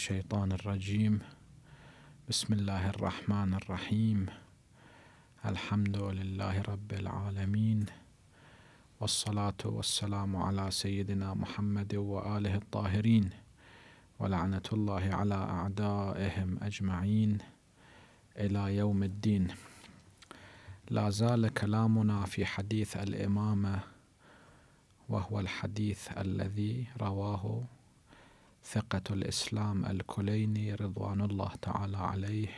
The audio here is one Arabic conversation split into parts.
الشيطان الرجيم بسم الله الرحمن الرحيم الحمد لله رب العالمين والصلاة والسلام على سيدنا محمد وآله الطاهرين ولعنة الله على أعدائهم أجمعين إلى يوم الدين لا زال كلامنا في حديث الإمامة وهو الحديث الذي رواه ثقة الإسلام الكليني رضوان الله تعالى عليه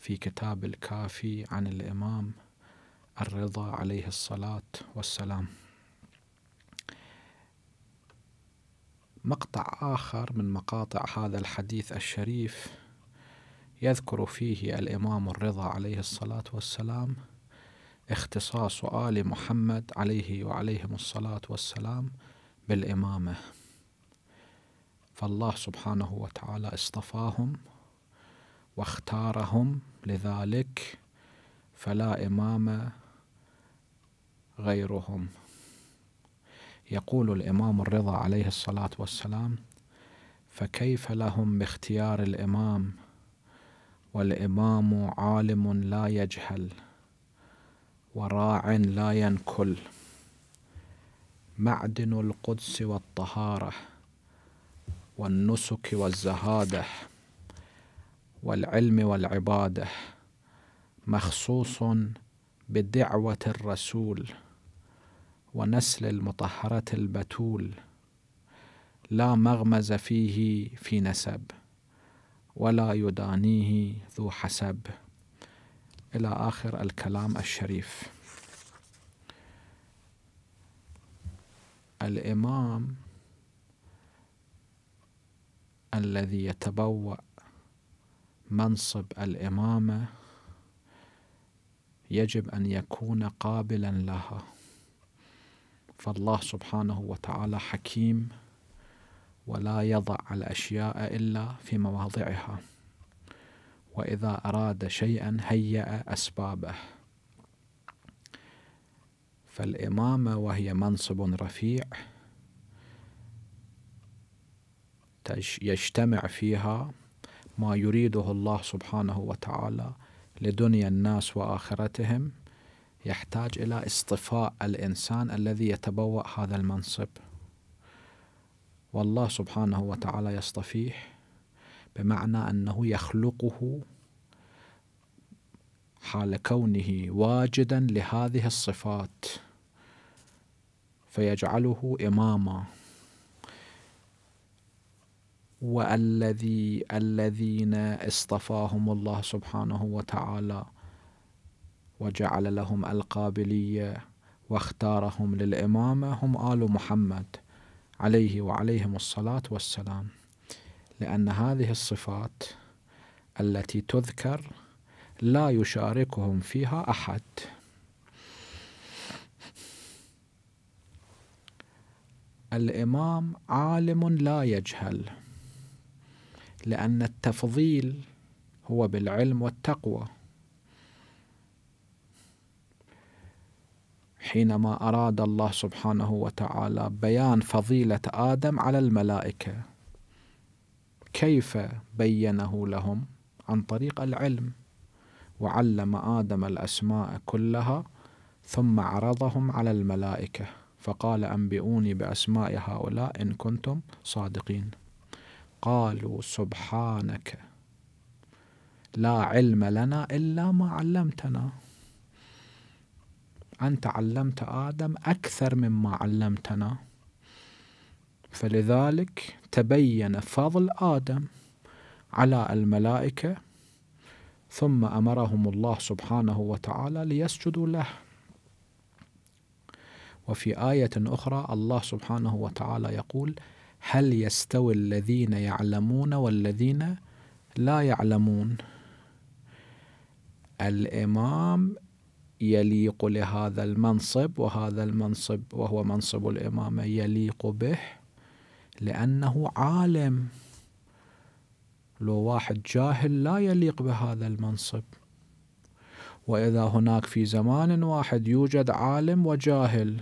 في كتاب الكافي عن الإمام الرضا عليه الصلاة والسلام مقطع آخر من مقاطع هذا الحديث الشريف يذكر فيه الإمام الرضا عليه الصلاة والسلام اختصاص آل محمد عليه وعليهم الصلاة والسلام بالإمامة فالله سبحانه وتعالى اصطفاهم واختارهم لذلك فلا إمام غيرهم يقول الإمام الرضا عليه الصلاة والسلام فكيف لهم باختيار الإمام والإمام عالم لا يجهل وراع لا ينكل معدن القدس والطهاره والنسك والزهادة والعلم والعبادة مخصوص بدعوة الرسول ونسل المطهرة البتول لا مغمز فيه في نسب ولا يدانيه ذو حسب إلى آخر الكلام الشريف الإمام الذي يتبوأ منصب الإمامة يجب أن يكون قابلا لها فالله سبحانه وتعالى حكيم ولا يضع الأشياء إلا في مواضعها وإذا أراد شيئا هيأ أسبابه فالإمامة وهي منصب رفيع يجتمع فيها ما يريده الله سبحانه وتعالى لدنيا الناس واخرتهم يحتاج الى اصطفاء الانسان الذي يتبوا هذا المنصب والله سبحانه وتعالى يصطفيه بمعنى انه يخلقه حال كونه واجدا لهذه الصفات فيجعله اماما والذي الذين اصطفاهم الله سبحانه وتعالى وجعل لهم القابليه واختارهم للامامه هم ال محمد عليه وعليهم الصلاه والسلام لان هذه الصفات التي تذكر لا يشاركهم فيها احد الامام عالم لا يجهل لأن التفضيل هو بالعلم والتقوى حينما أراد الله سبحانه وتعالى بيان فضيلة آدم على الملائكة كيف بينه لهم عن طريق العلم وعلم آدم الأسماء كلها ثم عرضهم على الملائكة فقال أنبئوني بأسماء هؤلاء إن كنتم صادقين قالوا سبحانك لا علم لنا إلا ما علمتنا أنت علمت آدم أكثر مما علمتنا فلذلك تبين فضل آدم على الملائكة ثم أمرهم الله سبحانه وتعالى ليسجدوا له وفي آية أخرى الله سبحانه وتعالى يقول: هل يستوي الذين يعلمون والذين لا يعلمون الامام يليق لهذا المنصب وهذا المنصب وهو منصب الامامه يليق به لانه عالم لو واحد جاهل لا يليق بهذا المنصب واذا هناك في زمان واحد يوجد عالم وجاهل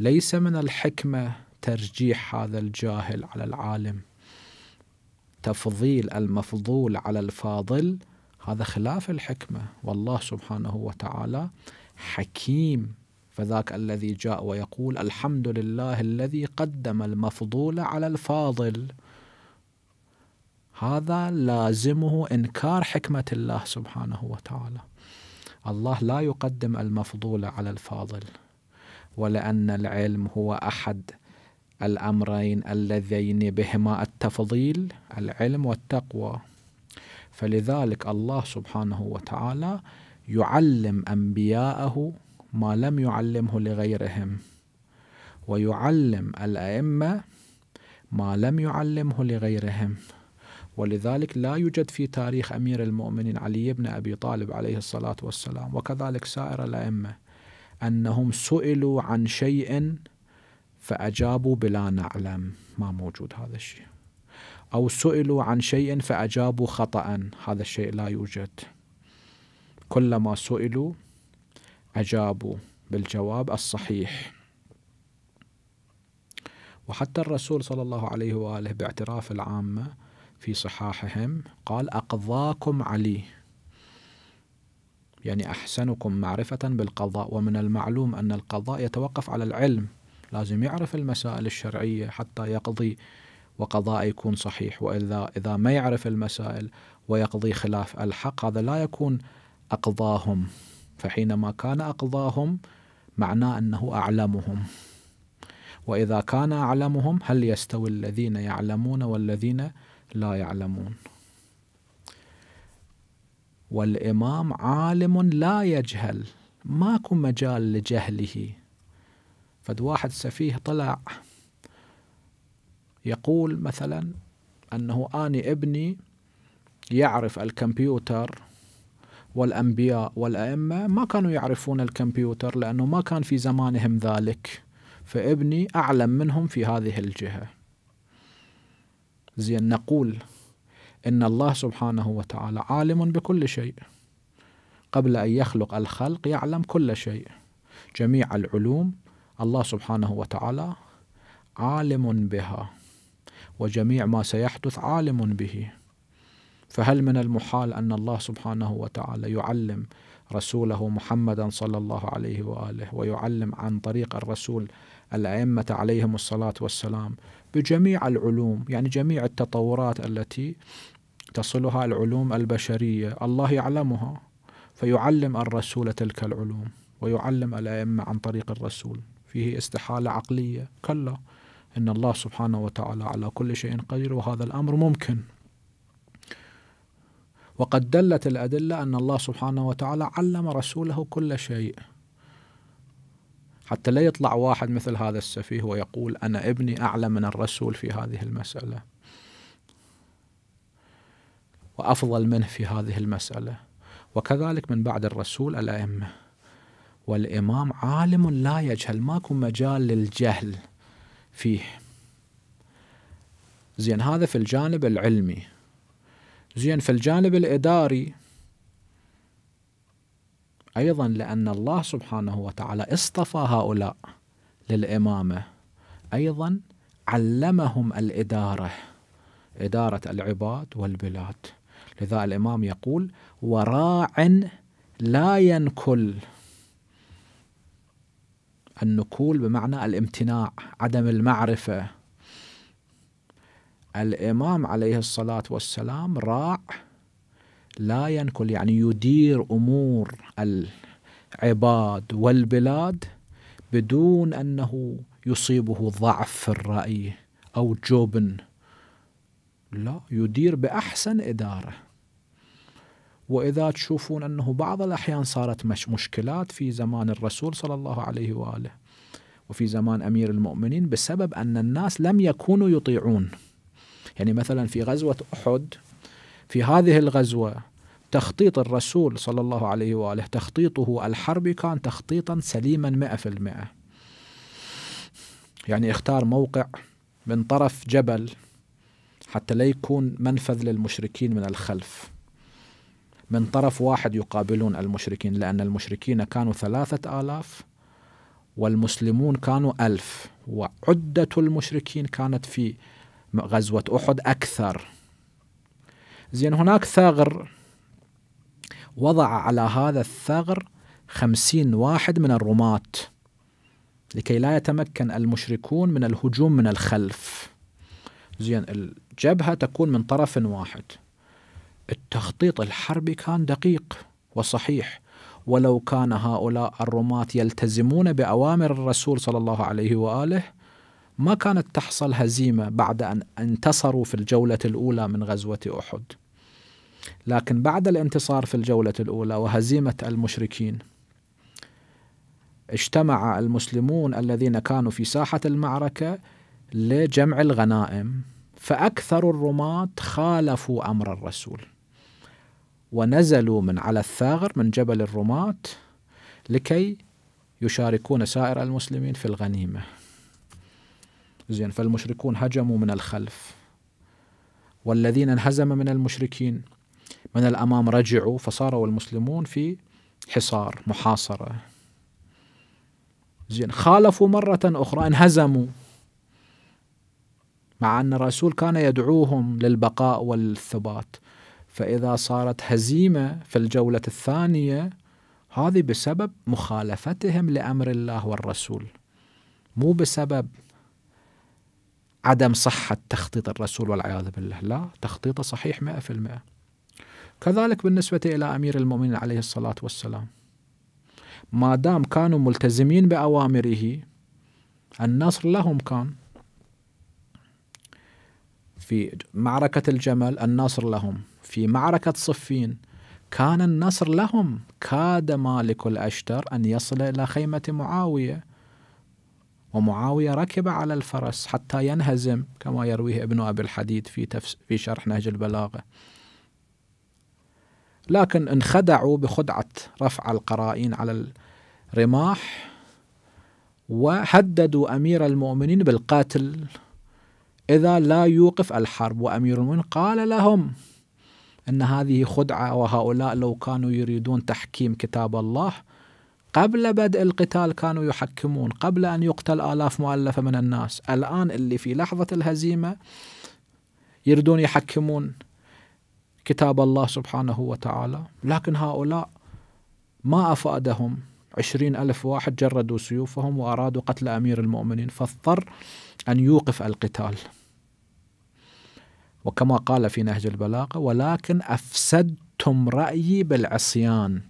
ليس من الحكمه ترجيح هذا الجاهل على العالم تفضيل المفضول على الفاضل هذا خلاف الحكمة والله سبحانه وتعالى حكيم فذاك الذي جاء ويقول الحمد لله الذي قدم المفضول على الفاضل هذا لازمه انكار حكمه الله سبحانه وتعالى الله لا يقدم المفضول على الفاضل ولان العلم هو احد الأمرين اللذين بهما التفضيل العلم والتقوى فلذلك الله سبحانه وتعالى يعلم أنبياءه ما لم يعلمه لغيرهم ويعلم الأئمة ما لم يعلمه لغيرهم ولذلك لا يوجد في تاريخ أمير المؤمنين علي بن أبي طالب عليه الصلاة والسلام وكذلك سائر الأئمة أنهم سئلوا عن شيء فأجابوا بلا نعلم ما موجود هذا الشيء أو سئلوا عن شيء فأجابوا خطأ هذا الشيء لا يوجد كلما سئلوا أجابوا بالجواب الصحيح وحتى الرسول صلى الله عليه وآله باعتراف العامة في صحاحهم قال أقضاكم علي يعني أحسنكم معرفة بالقضاء ومن المعلوم أن القضاء يتوقف على العلم لازم يعرف المسائل الشرعية حتى يقضي وقضاء يكون صحيح وإذا إذا ما يعرف المسائل ويقضي خلاف الحق هذا لا يكون أقضاهم فحينما كان أقضاهم معناه أنه أعلمهم وإذا كان أعلمهم هل يستوي الذين يعلمون والذين لا يعلمون والإمام عالم لا يجهل ماكو مجال لجهله فد واحد سفيه طلع يقول مثلا أنه أني ابني يعرف الكمبيوتر والأنبياء والأئمة ما كانوا يعرفون الكمبيوتر لأنه ما كان في زمانهم ذلك فابني أعلم منهم في هذه الجهة زين نقول إن الله سبحانه وتعالى عالم بكل شيء قبل أن يخلق الخلق يعلم كل شيء جميع العلوم الله سبحانه وتعالى عالم بها وجميع ما سيحدث عالم به فهل من المحال ان الله سبحانه وتعالى يعلم رسوله محمدا صلى الله عليه واله ويعلم عن طريق الرسول الائمه عليهم الصلاه والسلام بجميع العلوم يعني جميع التطورات التي تصلها العلوم البشريه الله يعلمها فيعلم الرسول تلك العلوم ويعلم الائمه عن طريق الرسول فيه استحالة عقلية كلا إن الله سبحانه وتعالى على كل شيء قدير وهذا الأمر ممكن وقد دلت الأدلة أن الله سبحانه وتعالى علم رسوله كل شيء حتى لا يطلع واحد مثل هذا السفيه ويقول أنا ابني أعلم من الرسول في هذه المسألة وأفضل منه في هذه المسألة وكذلك من بعد الرسول الأئمة والإمام عالم لا يجهل ماكو مجال للجهل فيه زين هذا في الجانب العلمي زين في الجانب الإداري أيضا لأن الله سبحانه وتعالى اصطفى هؤلاء للإمامة أيضا علمهم الإدارة إدارة العباد والبلاد لذا الإمام يقول وراع لا ينكل النكول بمعنى الامتناع عدم المعرفة الإمام عليه الصلاة والسلام راع لا ينكل يعني يدير أمور العباد والبلاد بدون أنه يصيبه ضعف في الرأي أو جبن لا يدير بأحسن إدارة وإذا تشوفون أنه بعض الأحيان صارت مش مشكلات في زمان الرسول صلى الله عليه وآله وفي زمان أمير المؤمنين بسبب أن الناس لم يكونوا يطيعون يعني مثلا في غزوة أحد في هذه الغزوة تخطيط الرسول صلى الله عليه وآله تخطيطه الحرب كان تخطيطا سليما مئة في المئة يعني اختار موقع من طرف جبل حتى لا يكون منفذ للمشركين من الخلف من طرف واحد يقابلون المشركين لأن المشركين كانوا ثلاثة آلاف والمسلمون كانوا ألف وعدة المشركين كانت في غزوة أحد أكثر زين هناك ثغر وضع على هذا الثغر خمسين واحد من الرماة لكي لا يتمكن المشركون من الهجوم من الخلف زين الجبهة تكون من طرف واحد التخطيط الحربي كان دقيق وصحيح ولو كان هؤلاء الرماة يلتزمون بأوامر الرسول صلى الله عليه وآله ما كانت تحصل هزيمة بعد أن انتصروا في الجولة الأولى من غزوة أحد لكن بعد الانتصار في الجولة الأولى وهزيمة المشركين اجتمع المسلمون الذين كانوا في ساحة المعركة لجمع الغنائم فأكثر الرماة خالفوا أمر الرسول ونزلوا من على الثاغر من جبل الرماة لكي يشاركون سائر المسلمين في الغنيمة زين فالمشركون هجموا من الخلف والذين انهزم من المشركين من الأمام رجعوا فصاروا المسلمون في حصار محاصرة زين خالفوا مرة أخرى انهزموا مع أن الرسول كان يدعوهم للبقاء والثبات فإذا صارت هزيمة في الجولة الثانية هذه بسبب مخالفتهم لأمر الله والرسول مو بسبب عدم صحة تخطيط الرسول والعياذ بالله لا تخطيطه صحيح 100% كذلك بالنسبة إلى أمير المؤمنين عليه الصلاة والسلام ما دام كانوا ملتزمين بأوامره النصر لهم كان في معركة الجمل النصر لهم في معركة صفين كان النصر لهم كاد مالك الأشتر أن يصل إلى خيمة معاوية ومعاوية ركب على الفرس حتى ينهزم كما يرويه ابن أبي الحديد في, تفس في شرح نهج البلاغة لكن انخدعوا بخدعة رفع القرائن على الرماح وهددوا أمير المؤمنين بالقتل إذا لا يوقف الحرب وأمير المؤمنين قال لهم أن هذه خدعة وهؤلاء لو كانوا يريدون تحكيم كتاب الله قبل بدء القتال كانوا يحكمون قبل أن يقتل آلاف مؤلفة من الناس الآن اللي في لحظة الهزيمة يريدون يحكمون كتاب الله سبحانه وتعالى لكن هؤلاء ما أفادهم عشرين ألف واحد جردوا سيوفهم وأرادوا قتل أمير المؤمنين فاضطر أن يوقف القتال وكما قال في نهج البلاغة ولكن أفسدتم رأيي بالعصيان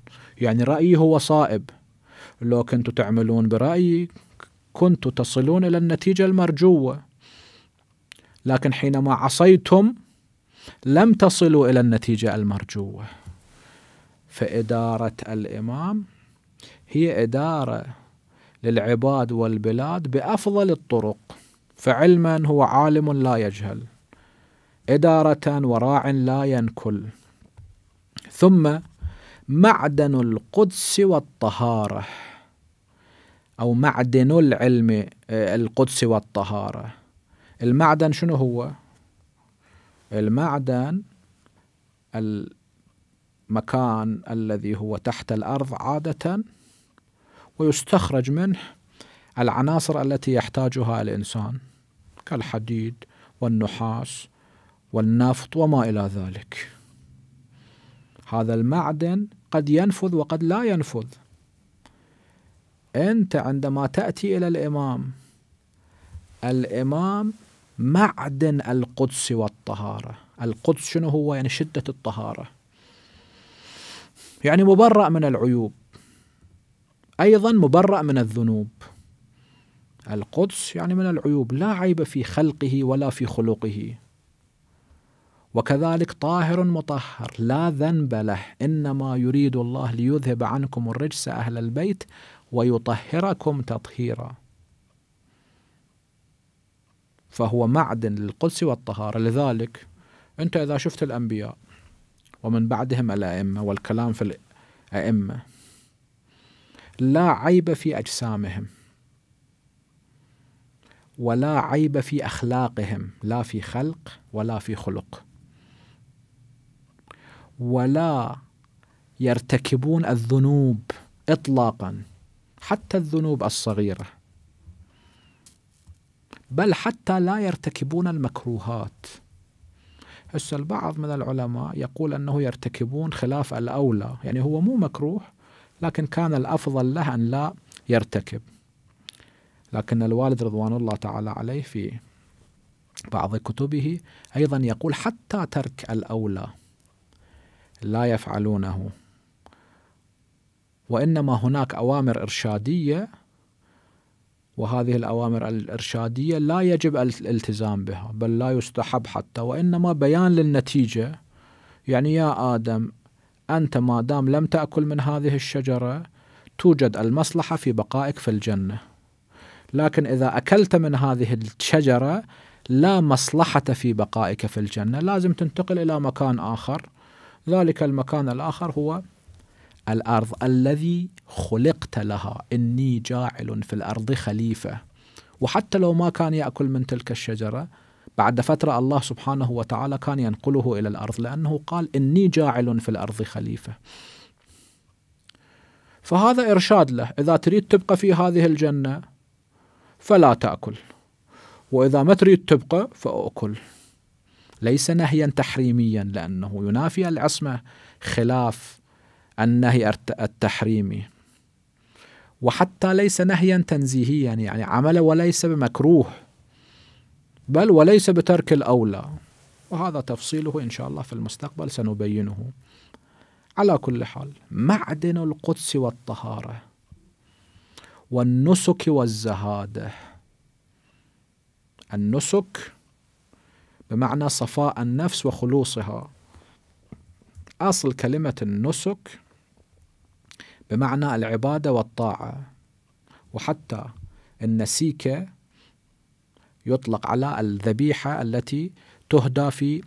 يعني رأيي هو صائب لو كنتم تعملون برأيي كنتم تصلون إلى النتيجة المرجوة لكن حينما عصيتم لم تصلوا إلى النتيجة المرجوة فإدارة الإمام هي إدارة للعباد والبلاد بأفضل الطرق فعلما هو عالم لا يجهل إدارة وراع لا ينكل ثم معدن القدس والطهارة أو معدن العلم آه، القدس والطهارة المعدن شنو هو؟ المعدن المكان الذي هو تحت الأرض عادة ويستخرج منه العناصر التي يحتاجها الإنسان كالحديد والنحاس والنفط وما إلى ذلك هذا المعدن قد ينفذ وقد لا ينفذ أنت عندما تأتي إلى الإمام الإمام معدن القدس والطهارة القدس شنو هو يعني شدة الطهارة يعني مبرأ من العيوب أيضا مبرأ من الذنوب القدس يعني من العيوب لا عيب في خلقه ولا في خلقه وكذلك طاهر مطهر لا ذنب له انما يريد الله ليذهب عنكم الرجس اهل البيت ويطهركم تطهيرا فهو معدن للقدس والطهاره لذلك انت اذا شفت الانبياء ومن بعدهم الائمه والكلام في الائمه لا عيب في اجسامهم ولا عيب في اخلاقهم لا في خلق ولا في خلق ولا يرتكبون الذنوب اطلاقا حتى الذنوب الصغيره بل حتى لا يرتكبون المكروهات هسه البعض من العلماء يقول انه يرتكبون خلاف الاولى يعني هو مو مكروه لكن كان الافضل له ان لا يرتكب لكن الوالد رضوان الله تعالى عليه في بعض كتبه ايضا يقول حتى ترك الاولى لا يفعلونه وانما هناك اوامر ارشاديه وهذه الاوامر الارشاديه لا يجب الالتزام بها بل لا يستحب حتى وانما بيان للنتيجه يعني يا ادم انت ما دام لم تاكل من هذه الشجره توجد المصلحه في بقائك في الجنه لكن اذا اكلت من هذه الشجره لا مصلحه في بقائك في الجنه لازم تنتقل الى مكان اخر ذلك المكان الآخر هو الأرض الذي خلقت لها إني جاعل في الأرض خليفة وحتى لو ما كان يأكل من تلك الشجرة بعد فترة الله سبحانه وتعالى كان ينقله إلى الأرض لأنه قال إني جاعل في الأرض خليفة فهذا إرشاد له إذا تريد تبقى في هذه الجنة فلا تأكل وإذا ما تريد تبقى فأأكل ليس نهيا تحريميا لأنه ينافي العصمة خلاف النهي التحريمي وحتى ليس نهيا تنزيهيا يعني عمل وليس بمكروه بل وليس بترك الأولى وهذا تفصيله إن شاء الله في المستقبل سنبينه على كل حال معدن القدس والطهارة والنسك والزهادة النسك بمعنى صفاء النفس وخلوصها أصل كلمة النسك بمعنى العبادة والطاعة وحتى النسيكة يطلق على الذبيحة التي تهدى في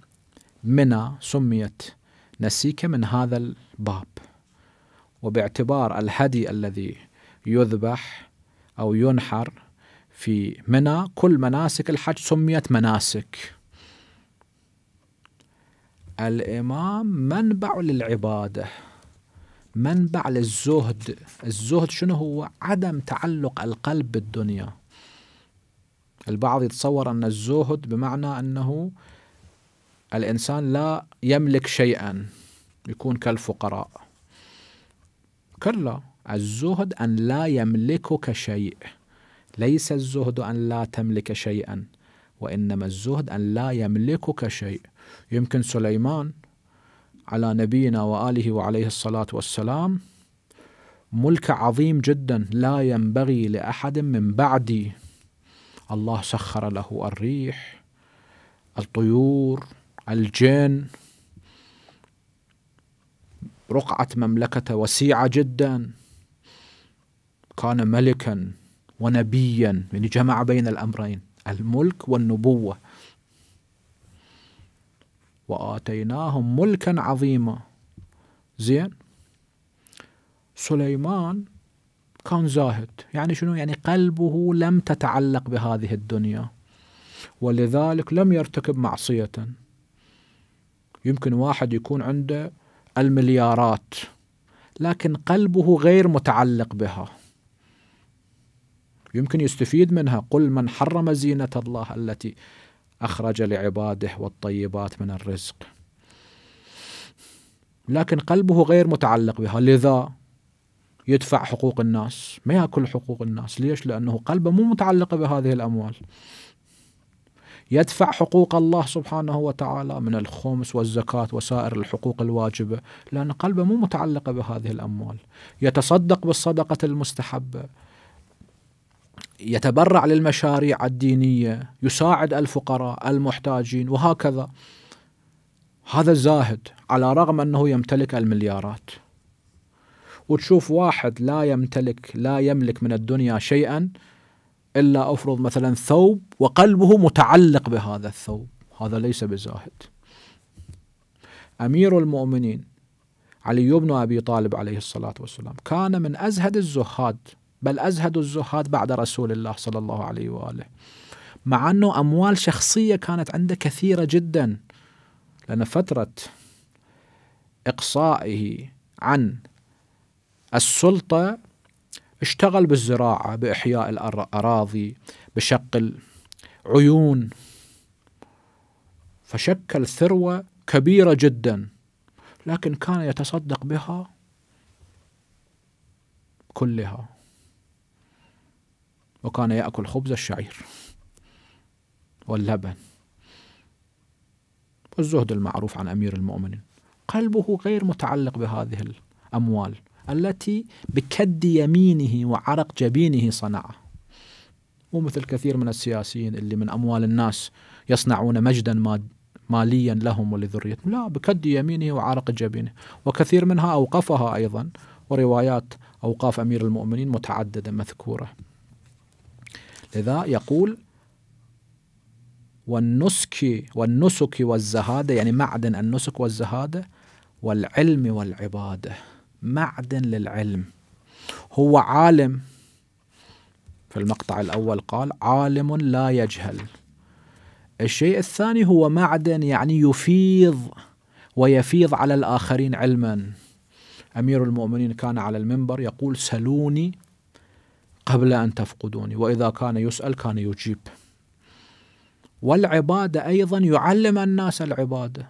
منى سميت نسيكة من هذا الباب وباعتبار الهدي الذي يذبح أو ينحر في منى كل مناسك الحج سميت مناسك الإمام منبع للعبادة منبع للزهد الزهد شنو هو عدم تعلق القلب بالدنيا البعض يتصور أن الزهد بمعنى أنه الإنسان لا يملك شيئا يكون كالفقراء كلا الزهد أن لا يملكك شيء ليس الزهد أن لا تملك شيئا وإنما الزهد أن لا يملكك شيء يمكن سليمان على نبينا واله وعليه الصلاه والسلام ملك عظيم جدا لا ينبغي لاحد من بعدي الله سخر له الريح الطيور الجن رقعه مملكته وسيعه جدا كان ملكا ونبيا يعني جمع بين الامرين الملك والنبوه وآتيناهم ملكا عظيما زين سليمان كان زاهد يعني شنو يعني قلبه لم تتعلق بهذه الدنيا ولذلك لم يرتكب معصية يمكن واحد يكون عنده المليارات لكن قلبه غير متعلق بها يمكن يستفيد منها قل من حرم زينة الله التي أخرج لعباده والطيبات من الرزق لكن قلبه غير متعلق بها لذا يدفع حقوق الناس ما يأكل حقوق الناس ليش لأنه قلبه مو متعلق بهذه الأموال يدفع حقوق الله سبحانه وتعالى من الخمس والزكاة وسائر الحقوق الواجبة لأن قلبه مو متعلق بهذه الأموال يتصدق بالصدقة المستحبة يتبرع للمشاريع الدينية يساعد الفقراء المحتاجين وهكذا هذا زاهد على رغم أنه يمتلك المليارات وتشوف واحد لا يمتلك لا يملك من الدنيا شيئا إلا أفرض مثلا ثوب وقلبه متعلق بهذا الثوب هذا ليس بزاهد أمير المؤمنين علي بن أبي طالب عليه الصلاة والسلام كان من أزهد الزهاد بل أزهد الزهاد بعد رسول الله صلى الله عليه وآله مع أنه أموال شخصية كانت عنده كثيرة جدا لأن فترة إقصائه عن السلطة اشتغل بالزراعة بإحياء الأراضي بشق العيون فشكل ثروة كبيرة جدا لكن كان يتصدق بها كلها وكان يأكل خبز الشعير واللبن والزهد المعروف عن أمير المؤمنين قلبه غير متعلق بهذه الأموال التي بكد يمينه وعرق جبينه صنعها مو مثل كثير من السياسيين اللي من أموال الناس يصنعون مجدا ماليا لهم ولذريتهم لا بكد يمينه وعرق جبينه وكثير منها أوقفها أيضا وروايات أوقاف أمير المؤمنين متعددة مذكورة لذا يقول والنسك والنسك والزهادة يعني معدن النسك والزهادة والعلم والعبادة معدن للعلم هو عالم في المقطع الأول قال عالم لا يجهل الشيء الثاني هو معدن يعني يفيض ويفيض على الآخرين علما أمير المؤمنين كان على المنبر يقول سلوني قبل أن تفقدوني وإذا كان يسأل كان يجيب والعبادة أيضا يعلم الناس العبادة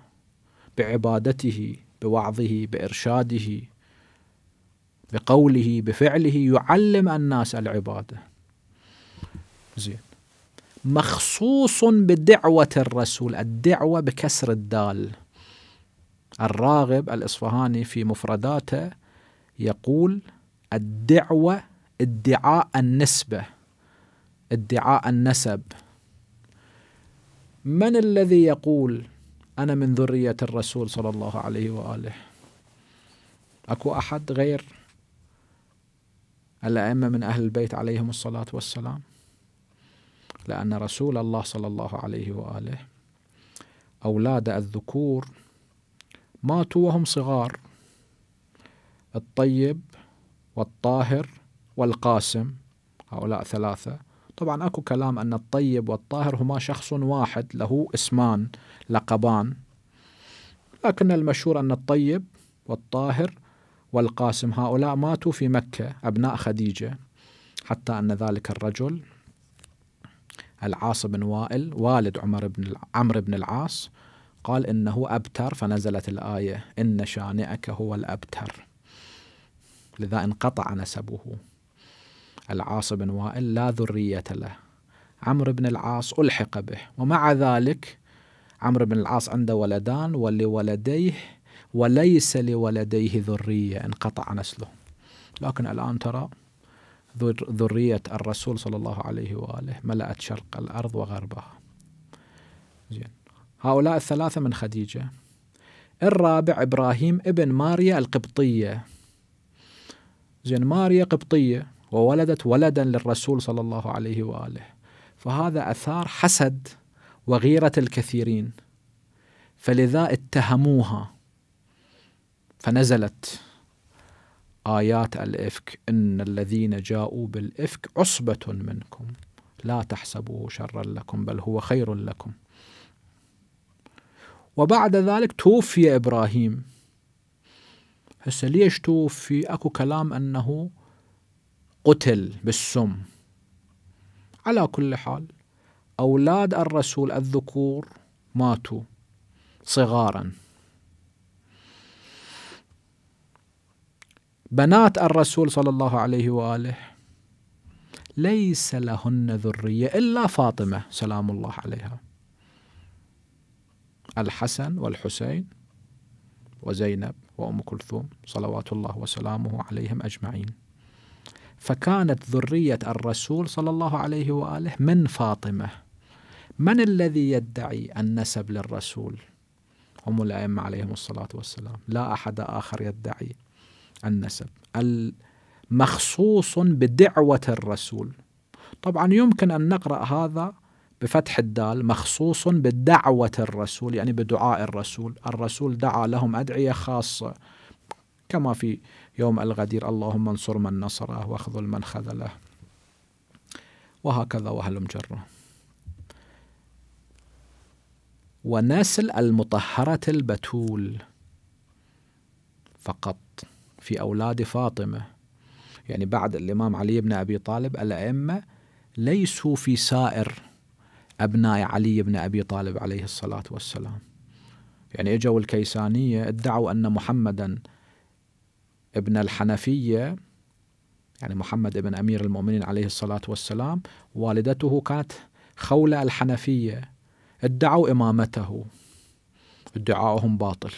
بعبادته بوعظه بإرشاده بقوله بفعله يعلم الناس العبادة زين مخصوص بدعوة الرسول الدعوة بكسر الدال الراغب الإصفهاني في مفرداته يقول الدعوة ادعاء النسبة ادعاء النسب من الذي يقول أنا من ذرية الرسول صلى الله عليه وآله أكو أحد غير الأئمة من أهل البيت عليهم الصلاة والسلام لأن رسول الله صلى الله عليه وآله أولاد الذكور ماتوا وهم صغار الطيب والطاهر والقاسم هؤلاء ثلاثة طبعا أكو كلام أن الطيب والطاهر هما شخص واحد له اسمان لقبان لكن المشهور أن الطيب والطاهر والقاسم هؤلاء ماتوا في مكة أبناء خديجة حتى أن ذلك الرجل العاص بن وائل والد عمر بن عمرو بن العاص قال إنه أبتر فنزلت الآية إن شانئك هو الأبتر لذا انقطع نسبه العاص بن وائل لا ذرية له عمرو بن العاص ألحق به ومع ذلك عمرو بن العاص عنده ولدان ولولديه وليس لولديه ذرية انقطع نسله لكن الآن ترى ذرية الرسول صلى الله عليه وآله ملأت شرق الأرض وغربها زين هؤلاء الثلاثة من خديجة الرابع إبراهيم ابن ماريا القبطية زين ماريا قبطية وولدت ولدا للرسول صلى الله عليه واله فهذا اثار حسد وغيره الكثيرين فلذا اتهموها فنزلت ايات الافك ان الذين جاءوا بالافك عصبه منكم لا تحسبوه شرا لكم بل هو خير لكم وبعد ذلك توفي ابراهيم هسه ليش توفي اكو كلام انه قتل بالسم على كل حال أولاد الرسول الذكور ماتوا صغارا بنات الرسول صلى الله عليه وآله ليس لهن ذرية إلا فاطمة سلام الله عليها الحسن والحسين وزينب وأم كلثوم صلوات الله وسلامه عليهم أجمعين فكانت ذرية الرسول صلى الله عليه وآله من فاطمة من الذي يدعي النسب للرسول هم الأئمة عليهم الصلاة والسلام لا أحد آخر يدعي النسب مخصوص بدعوة الرسول طبعا يمكن أن نقرأ هذا بفتح الدال مخصوص بدعوة الرسول يعني بدعاء الرسول الرسول دعا لهم أدعية خاصة كما في يوم الغدير اللهم انصر من نصره واخذل من خذله وهكذا وهلم جره ونسل المطهرة البتول فقط في أولاد فاطمة يعني بعد الإمام علي بن أبي طالب الأئمة ليسوا في سائر أبناء علي بن أبي طالب عليه الصلاة والسلام يعني إجوا الكيسانية ادعوا أن محمدا ابن الحنفية يعني محمد ابن أمير المؤمنين عليه الصلاة والسلام والدته كانت خولة الحنفية ادعوا إمامته ادعاؤهم باطل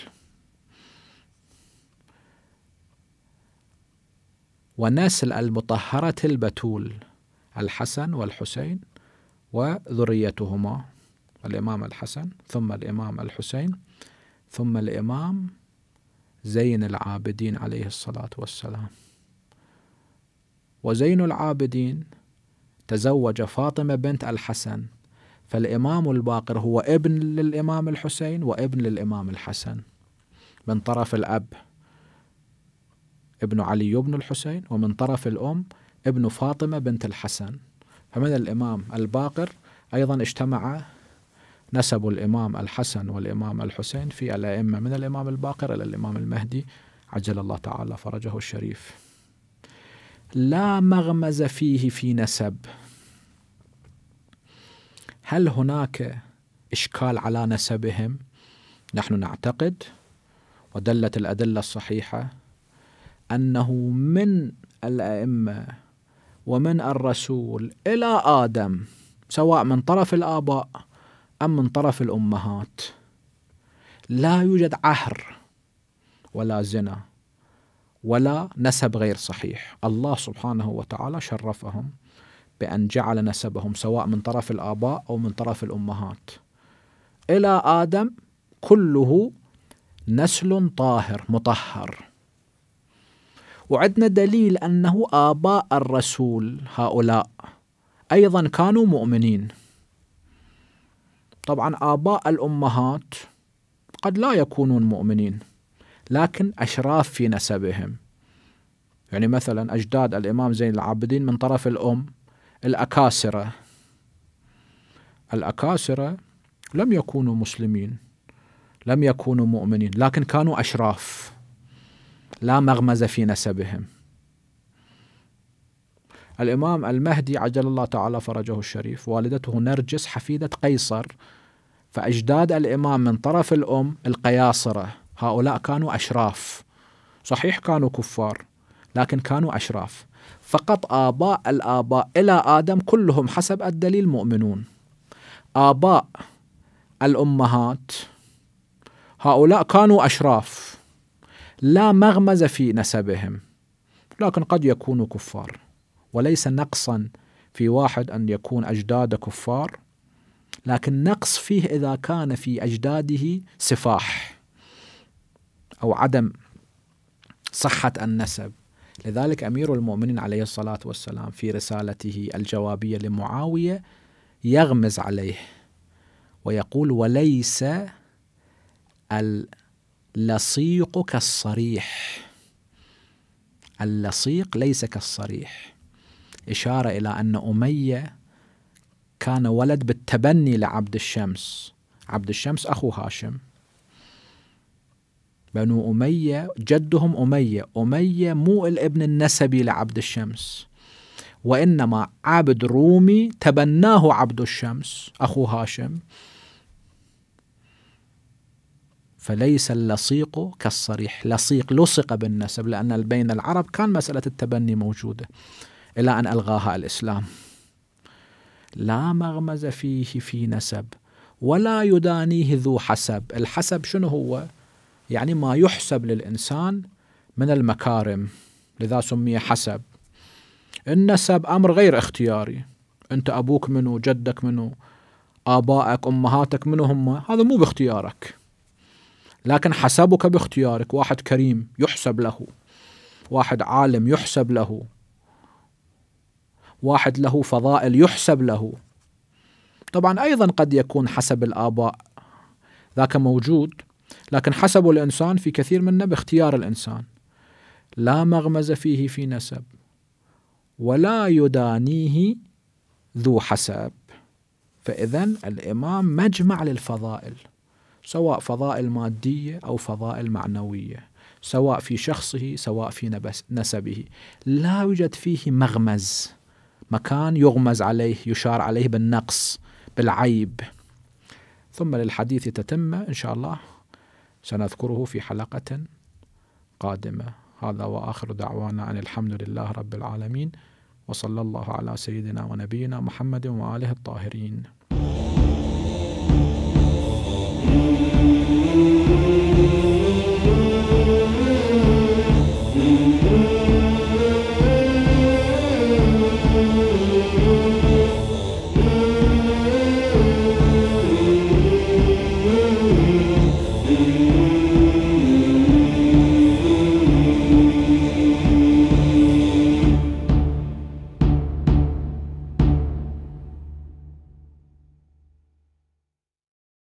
ونسل المطهرة البتول الحسن والحسين وذريتهما الإمام الحسن ثم الإمام الحسين ثم الإمام زين العابدين عليه الصلاة والسلام وزين العابدين تزوج فاطمة بنت الحسن فالإمام الباقر هو ابن للإمام الحسين وابن للإمام الحسن من طرف الأب ابن علي بن الحسين ومن طرف الأم ابن فاطمة بنت الحسن فمن الإمام الباقر أيضا اجتمع نسبوا الإمام الحسن والإمام الحسين في الأئمة من الإمام الباقر إلى الإمام المهدي عجل الله تعالى فرجه الشريف لا مغمز فيه في نسب هل هناك إشكال على نسبهم نحن نعتقد ودلت الأدلة الصحيحة أنه من الأئمة ومن الرسول إلى آدم سواء من طرف الآباء أم من طرف الأمهات لا يوجد عهر ولا زنا ولا نسب غير صحيح الله سبحانه وتعالى شرفهم بأن جعل نسبهم سواء من طرف الآباء أو من طرف الأمهات إلى آدم كله نسل طاهر مطهر وعندنا دليل أنه آباء الرسول هؤلاء أيضا كانوا مؤمنين طبعا آباء الأمهات قد لا يكونون مؤمنين لكن أشراف في نسبهم يعني مثلا أجداد الإمام زين العابدين من طرف الأم الأكاسرة الأكاسرة لم يكونوا مسلمين لم يكونوا مؤمنين لكن كانوا أشراف لا مغمز في نسبهم الإمام المهدي عجل الله تعالى فرجه الشريف والدته نرجس حفيدة قيصر فأجداد الإمام من طرف الأم القياصرة هؤلاء كانوا أشراف صحيح كانوا كفار لكن كانوا أشراف فقط آباء الآباء إلى آدم كلهم حسب الدليل مؤمنون آباء الأمهات هؤلاء كانوا أشراف لا مغمز في نسبهم لكن قد يكونوا كفار وليس نقصا في واحد أن يكون أجداد كفار لكن نقص فيه إذا كان في أجداده سفاح أو عدم صحة النسب لذلك أمير المؤمنين عليه الصلاة والسلام في رسالته الجوابية لمعاوية يغمز عليه ويقول وليس اللصيق كالصريح اللصيق ليس كالصريح إشارة إلى أن أمية كان ولد بالتبني لعبد الشمس عبد الشمس أخو هاشم بنو أمية جدهم أمية أمية مو الابن النسبي لعبد الشمس وإنما عبد رومي تبناه عبد الشمس أخو هاشم فليس اللصيق كالصريح لصيق لصق بالنسب لأن بين العرب كان مسألة التبني موجودة إلى أن ألغاها الإسلام لا مغمز فيه في نسب ولا يدانيه ذو حسب الحسب شنو هو يعني ما يحسب للإنسان من المكارم لذا سمي حسب النسب أمر غير اختياري أنت أبوك منو جدك منو آبائك أمهاتك منو هم هذا مو باختيارك لكن حسبك باختيارك واحد كريم يحسب له واحد عالم يحسب له واحد له فضائل يحسب له طبعا أيضا قد يكون حسب الآباء ذاك موجود لكن حسب الإنسان في كثير منا باختيار الإنسان لا مغمز فيه في نسب ولا يدانيه ذو حسب فإذا الإمام مجمع للفضائل سواء فضائل مادية أو فضائل معنوية سواء في شخصه سواء في نسبه لا يوجد فيه مغمز مكان يغمز عليه يشار عليه بالنقص بالعيب ثم للحديث تتمة إن شاء الله سنذكره في حلقة قادمة هذا وآخر دعوانا أن الحمد لله رب العالمين وصلى الله على سيدنا ونبينا محمد وآله الطاهرين